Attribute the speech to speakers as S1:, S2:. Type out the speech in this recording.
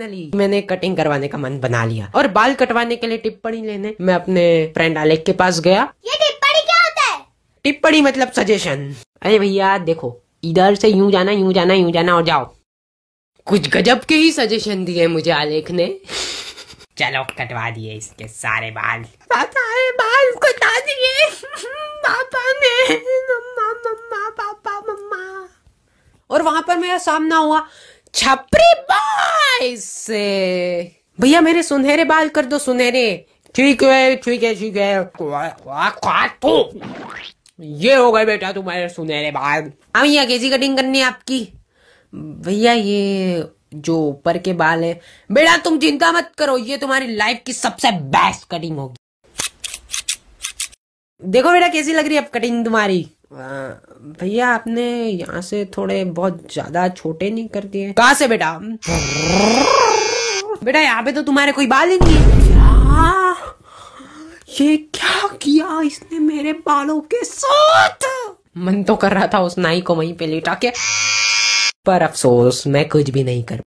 S1: finally मैंने cutting करवाने का मन बना लिया और बाल कटवाने के लिए टिप्पणी लेने मैं अपने फ्रेंड अलेख के पास गया ये टिप्पणी क्या होता है टिप्पणी मतलब सजेशन अरे भैया देखो इधर से यूं जाना यूं जाना यूं जाना और जाओ कुछ गजब के ही सजेशन दिए मुझे आलेख ने
S2: चलो कटवा दिए इसके सारे बाल
S1: सारे बाल कटा
S2: दिए पापा ने मम्मा मम्मा
S1: पापा मम्मा और वहां पर मेरा सामना हुआ छपरी बाल से भैया मेरे सुनहरे बाल कर दो सुनहरे
S3: ठीक है ठीक है ठीक है ये हो गए बेटा तुम्हारे सुनहरे बाल अब
S1: भैया कैसी कटिंग करनी है आपकी
S3: भैया ये जो
S1: ऊपर के बाल है बेटा तुम चिंता मत करो ये तुम्हारी लाइफ की सबसे बेस्ट कटिंग होगी देखो बेटा कैसी लग रही है अब कटिंग तुम्हारी
S3: भैया
S1: आपने यहाँ से थोड़े बहुत ज्यादा छोटे नहीं कर दिए कहा से बेटा बेटा यहाँ पे तो तुम्हारे कोई बाल ही नहीं है ये क्या किया इसने मेरे बालों के साथ मन तो कर रहा था उस नाई को वहीं पे लेटा के पर अफसोस मैं कुछ भी नहीं कर